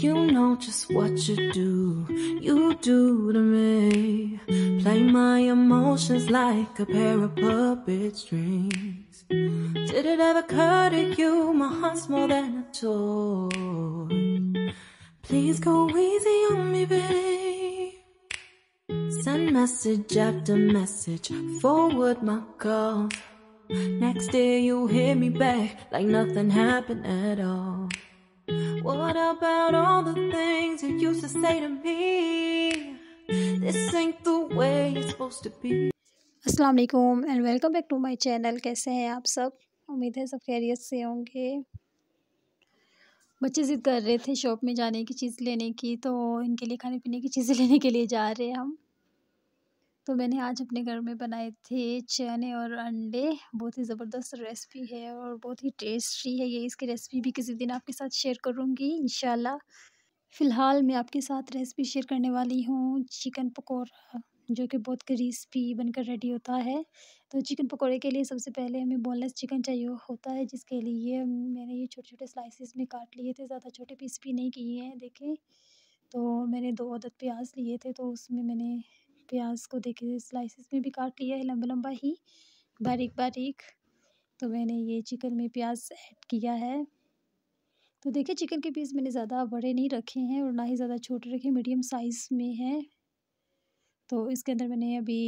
You know just what you do, you do to me. Play my emotions like a pair of puppet strings. Did it ever occur to you my heart's more than a toy? Please go easy on me, babe. Send message after message, forward my calls. Next day you hit me back like nothing happened at all. What about all the things you used to say to me? This ain't the way it's supposed to be. Assalamu alaikum and welcome back to my channel. कैसे हैं आप सब उम्मीद है सब खैरियत से होंगे बच्चे ज़िद कर रहे थे शॉप में जाने की चीज़ लेने की तो इनके लिए खाने पीने की चीज़ें लेने के लिए जा रहे हैं हम तो मैंने आज अपने घर में बनाए थे चने और अंडे बहुत ही ज़बरदस्त रेसिपी है और बहुत ही टेस्टी है ये इसकी रेसिपी भी किसी दिन आपके साथ शेयर करूँगी इन फ़िलहाल मैं आपके साथ रेसिपी शेयर करने वाली हूँ चिकन पकौड़ा जो कि बहुत क्रिस्पी बनकर रेडी होता है तो चिकन पकौड़े के लिए सबसे पहले हमें बोनलेस चिकन चाहिए होता है जिसके लिए मैंने ये छोटे छोटे स्लाइसिस में काट लिए थे ज़्यादा छोटे पीस भी नहीं किए हैं देखें तो मैंने दो अदद प्याज लिए थे तो उसमें मैंने प्याज को देखिए स्लाइसिस में भी काट लिया है लंबा लंबा ही बारीक बारीक तो मैंने ये चिकन में प्याज ऐड किया है तो देखिए चिकन के पीस मैंने ज़्यादा बड़े नहीं रखे हैं और ना ही ज़्यादा छोटे रखे मीडियम साइज़ में है तो इसके अंदर मैंने अभी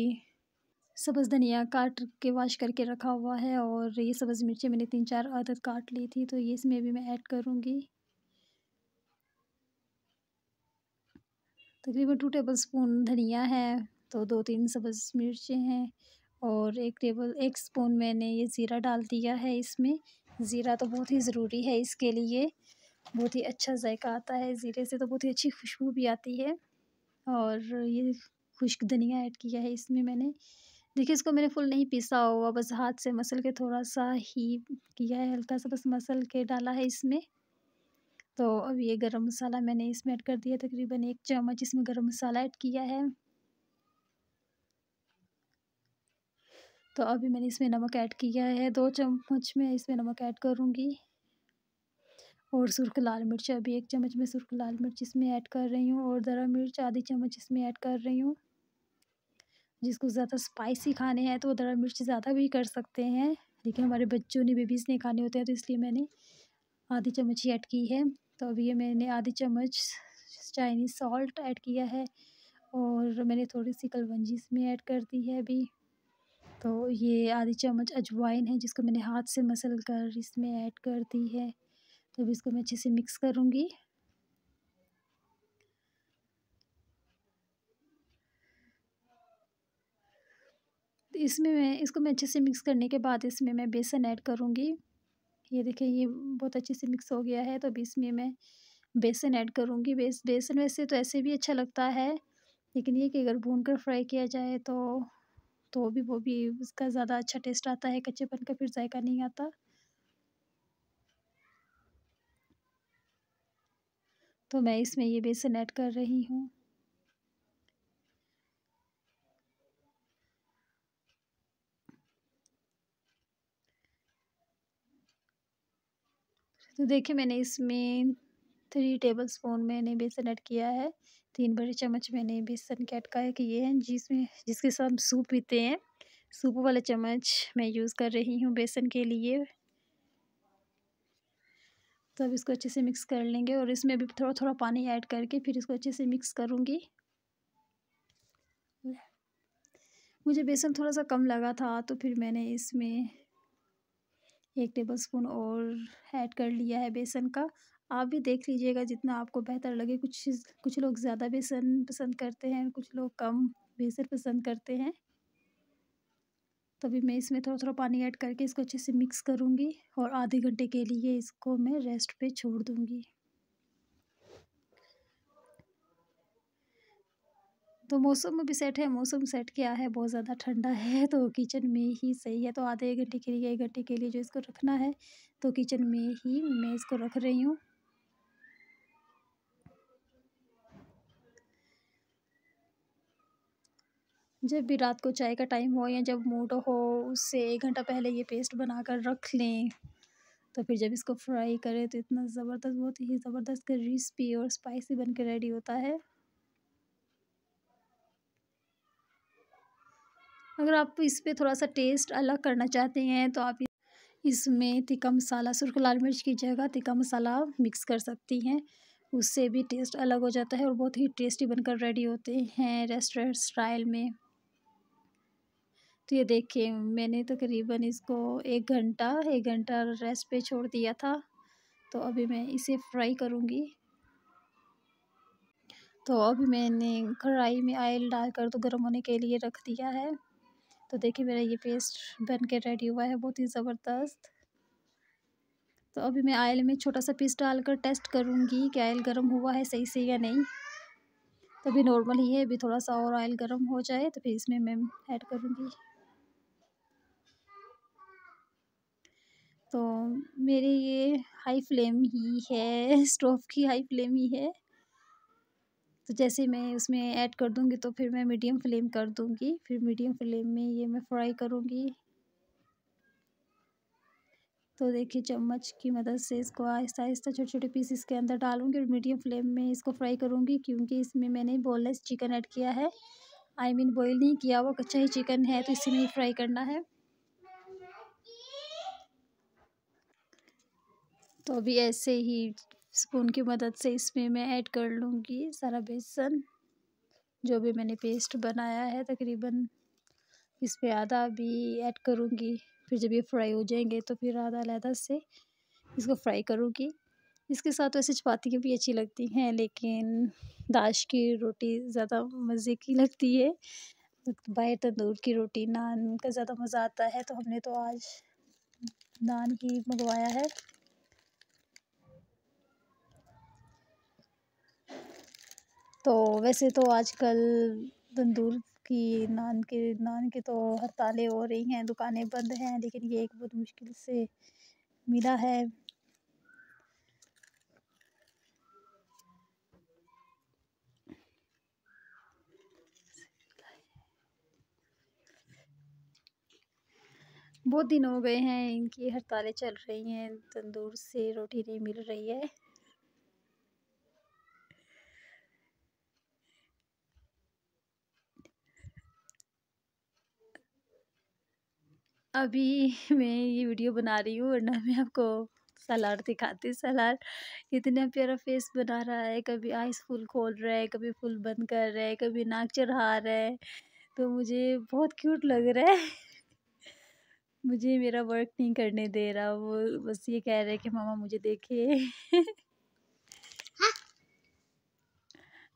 सब्ज़ धनिया काट के वाश करके रखा हुआ है और ये सब्ज़ मिर्ची मैंने तीन चार आदत काट ली थी तो ये इसमें भी मैं ऐड करूँगी तकरीबन टू टेबल स्पून धनिया है तो दो तीन सब्ज़ मिर्चें हैं और एक टेबल एक स्पून मैंने ये ज़ीरा डाल दिया है इसमें ज़ीरा तो बहुत ही ज़रूरी है इसके लिए बहुत ही अच्छा जायका आता है ज़ीरे से तो बहुत ही अच्छी खुशबू भी आती है और ये खुश्क धनिया ऐड किया है इसमें मैंने देखिए इसको मैंने फुल नहीं पीसा हुआ बस हाथ से मसल के थोड़ा सा ही किया है हल्का सा बस मसल के डाला है इसमें तो अब ये गरम मसाला मैंने इसमें ऐड कर दिया तकरीबन एक चम्मच इसमें गरम मसाला ऐड किया है तो अभी मैंने इसमें नमक ऐड किया है दो चम्मच में इसमें नमक ऐड करूँगी और सुरख लाल मिर्च अभी एक चम्मच में सुरख लाल मिर्च इसमें ऐड कर रही हूँ और दरा मिर्च आधी चम्मच इसमें ऐड कर रही हूँ जिसको ज़्यादा स्पाइसी खाने हैं तो वो दरा मिर्च ज़्यादा भी कर सकते हैं लेकिन हमारे बच्चों ने बेबीज़ ने खाने होते हैं तो इसलिए मैंने आधी चम्मच ही ऐड की है तो अभी ये मैंने आधी चम्मच चाइनीज़ सॉल्ट ऐड किया है और मैंने थोड़ी सी कलवंजी इसमें ऐड कर दी है अभी तो ये आधी चम्मच अजवाइन है जिसको मैंने हाथ से मसल कर इसमें ऐड कर दी है तो अभी इसको मैं अच्छे से मिक्स करूँगी इसमें मैं इसको मैं अच्छे से मिक्स करने के बाद इसमें मैं बेसन ऐड करूँगी ये देखिए ये बहुत अच्छे से मिक्स हो गया है तो अभी इसमें मैं बेसन ऐड करूँगी बेस बेसन वैसे तो ऐसे भी अच्छा लगता है लेकिन ये कि अगर भून कर फ्राई किया जाए तो तो भी वो भी उसका ज़्यादा अच्छा टेस्ट आता है कच्चेपन का फिर जायका नहीं आता तो मैं इसमें ये बेसन ऐड कर रही हूँ तो देखिए मैंने इसमें थ्री टेबल स्पून मैंने बेसन ऐड किया है तीन बड़े चम्मच मैंने बेसन के ऐड का किए हैं जिसमें जिसके साथ सूप पीते हैं सूप वाला चम्मच मैं यूज़ कर रही हूँ बेसन के लिए तो अब इसको अच्छे से मिक्स कर लेंगे और इसमें भी थोड़ा थोड़ा पानी ऐड करके फिर इसको अच्छे से मिक्स करूँगी मुझे बेसन थोड़ा सा कम लगा था तो फिर मैंने इसमें एक टेबल स्पून और ऐड कर लिया है बेसन का आप भी देख लीजिएगा जितना आपको बेहतर लगे कुछ कुछ लोग ज़्यादा बेसन पसंद करते हैं कुछ लोग कम बेसन पसंद करते हैं तो अभी मैं इसमें थोड़ा थोड़ा पानी ऐड करके इसको अच्छे से मिक्स करूँगी और आधे घंटे के लिए इसको मैं रेस्ट पे छोड़ दूँगी तो मौसम भी सेट है मौसम सेट क्या है बहुत ज़्यादा ठंडा है तो किचन में ही सही है तो आधे एक घंटे के लिए एक घंटे के लिए जो इसको रखना है तो किचन में ही मैं इसको रख रही हूँ जब भी रात को चाय का टाइम हो या जब मूड हो उससे एक घंटा पहले ये पेस्ट बना कर रख लें तो फिर जब इसको फ्राई करें तो इतना ज़बरदस्त बहुत ही ज़बरदस्त क्रिस्पी और स्पाइसी बन के रेडी होता है अगर आप इस पर थोड़ा सा टेस्ट अलग करना चाहते हैं तो आप इसमें तिक्का मसाला सुरख लाल मिर्च की जगह तिक्का मसाला मिक्स कर सकती हैं उससे भी टेस्ट अलग हो जाता है और बहुत ही टेस्टी बनकर रेडी होते हैं रेस्टोरेंट स्टाइल में तो ये देखिए मैंने तकरीबन तो इसको एक घंटा एक घंटा रेस्ट पे छोड़ दिया था तो अभी मैं इसे फ्राई करूँगी तो अभी मैंने कढ़ाई में आयल डालकर तो गर्म होने के लिए रख दिया है तो देखिए मेरा ये पेस्ट बन के रेडी हुआ है बहुत ही ज़बरदस्त तो अभी मैं आयल में छोटा सा पीस डालकर टेस्ट करूँगी कि आयल गर्म हुआ है सही से या नहीं तो अभी नॉर्मल ही है अभी थोड़ा सा और आयल गर्म हो जाए तो फिर इसमें मैं ऐड करूँगी तो मेरी ये हाई फ्लेम ही है स्टोव की हाई फ्लेम ही है तो जैसे मैं उसमें ऐड कर दूँगी तो फिर मैं मीडियम फ्लेम कर दूँगी फिर मीडियम फ्लेम में ये मैं फ्राई करूँगी तो देखिए चम्मच की मदद से इसको आहिस्ता आहिस्ता छोटे छोटे पीस इसके अंदर डालूंगी और मीडियम फ्लेम में इसको फ्राई करूँगी क्योंकि इसमें मैंने बोनलेस चिकन ऐड किया है आई मीन बॉईल नहीं किया वो कच्चा ही चिकन है तो इसी में फ्राई करना है तो अभी ऐसे ही स्पून की मदद से इसमें मैं ऐड कर लूँगी सारा बेसन जो भी मैंने पेस्ट बनाया है तकरीबन इसमें आधा भी ऐड करूँगी फिर जब ये फ्राई हो जाएंगे तो फिर आधा लहदा से इसको फ्राई करूँगी इसके साथ वैसे चपाती भी अच्छी लगती हैं लेकिन दाश की रोटी ज़्यादा मज़े की लगती है बाहर तंदूर की रोटी नान का ज़्यादा मज़ा आता है तो हमने तो आज नान ही मंगवाया है तो वैसे तो आजकल तंदूर की नान के नान के तो हड़तालें हो रही हैं दुकानें बंद हैं लेकिन ये एक बहुत मुश्किल से मिला है बहुत दिन हो गए हैं इनकी हड़तालें चल रही हैं तंदूर से रोटी नहीं मिल रही है अभी मैं ये वीडियो बना रही हूँ वरना मैं आपको सलार दिखाती सलार इतना प्यारा फेस बना रहा है कभी आइस फुल खोल रहा है कभी फुल बंद कर रहा है कभी नाक चढ़ा रहा है तो मुझे बहुत क्यूट लग रहा है मुझे मेरा वर्क नहीं करने दे रहा वो बस ये कह रहे हैं कि मामा मुझे देखे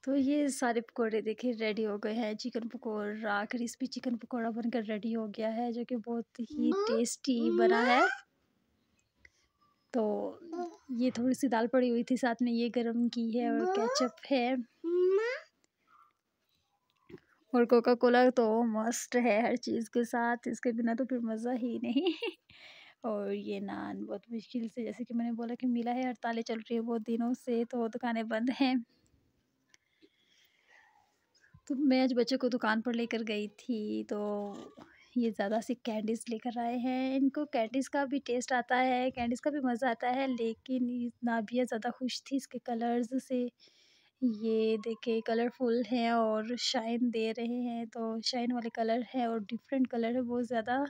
तो ये सारे पकोड़े देखिए रेडी हो गए हैं chicken pakora crispy chicken pakora बनकर रेडी हो गया है जो कि बहुत ही टेस्टी बना है तो ये थोड़ी सी दाल पड़ी हुई थी साथ में ये गरम की है और केचप है और कोका कोला तो मस्त है हर चीज़ के साथ इसके बिना तो फिर मज़ा ही नहीं और ये नान बहुत मुश्किल से जैसे कि मैंने बोला कि मिला है हड़तालें चल रही है बहुत दिनों से तो दुकानें तो बंद हैं तो मैं आज बच्चों को दुकान पर लेकर गई थी तो ये ज़्यादा से कैंडीज़ लेकर आए हैं इनको कैंडीज़ का भी टेस्ट आता है कैंडीज़ का भी मज़ा आता है लेकिन नाभिया ज़्यादा खुश थी इसके कलर्स से ये देखे कलरफुल हैं और शाइन दे रहे हैं तो शाइन वाले कलर है और डिफरेंट कलर है बहुत ज़्यादा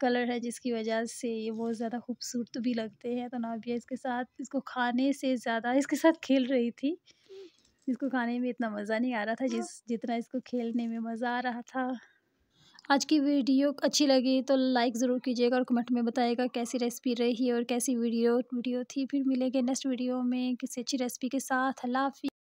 कलर है जिसकी वजह से ये बहुत ज़्यादा खूबसूरत भी लगते हैं तो नाभिया इसके साथ इसको खाने से ज़्यादा इसके साथ खेल रही थी इसको खाने में इतना मज़ा नहीं आ रहा था हाँ। जिस जितना इसको खेलने में मज़ा आ रहा था आज की वीडियो अच्छी लगी तो लाइक ज़रूर कीजिएगा और कमेंट में बताएगा कैसी रेसिपी रही और कैसी वीडियो वीडियो थी फिर मिलेंगे नेक्स्ट वीडियो में किसी अच्छी रेसिपी के साथ हलाफी